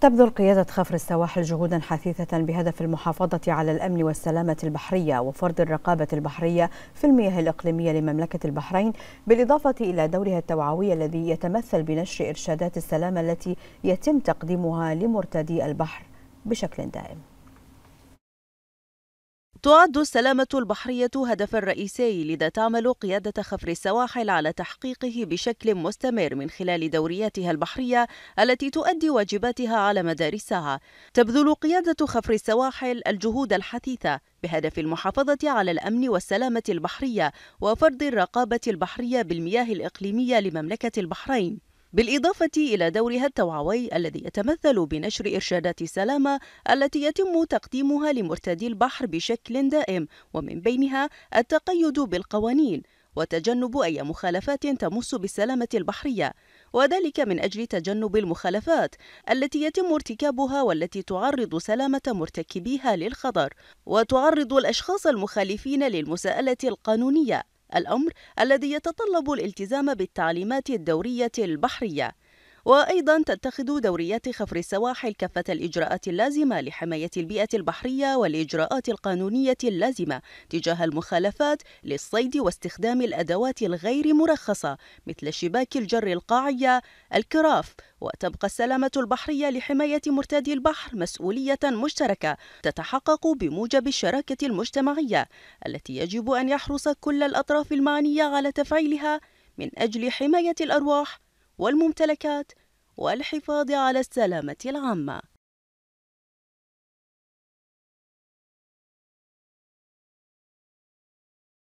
تبذل قيادة خفر السواحل جهودا حثيثة بهدف المحافظة على الأمن والسلامة البحرية وفرض الرقابة البحرية في المياه الإقليمية لمملكة البحرين بالإضافة إلى دورها التوعوي الذي يتمثل بنشر إرشادات السلامة التي يتم تقديمها لمرتدي البحر بشكل دائم تعد السلامة البحرية هدفا رئيسي لذا تعمل قيادة خفر السواحل على تحقيقه بشكل مستمر من خلال دورياتها البحرية التي تؤدي واجباتها على مدار الساعة. تبذل قيادة خفر السواحل الجهود الحثيثة بهدف المحافظة على الأمن والسلامة البحرية وفرض الرقابة البحرية بالمياه الإقليمية لمملكة البحرين. بالإضافة إلى دورها التوعوي الذي يتمثل بنشر إرشادات سلامة التي يتم تقديمها لمرتدي البحر بشكل دائم ومن بينها التقيد بالقوانين وتجنب أي مخالفات تمس بالسلامة البحرية وذلك من أجل تجنب المخالفات التي يتم ارتكابها والتي تعرض سلامة مرتكبيها للخطر وتعرض الأشخاص المخالفين للمساءلة القانونية الأمر الذي يتطلب الالتزام بالتعليمات الدورية البحرية وأيضا تتخذ دوريات خفر السواحل كافة الإجراءات اللازمة لحماية البيئة البحرية والإجراءات القانونية اللازمة تجاه المخالفات للصيد واستخدام الأدوات الغير مرخصة مثل شباك الجر القاعية الكراف وتبقى السلامة البحرية لحماية مرتادي البحر مسؤولية مشتركة تتحقق بموجب الشراكة المجتمعية التي يجب أن يحرص كل الأطراف المعنية على تفعيلها من أجل حماية الأرواح والممتلكات والحفاظ على السلامة العامة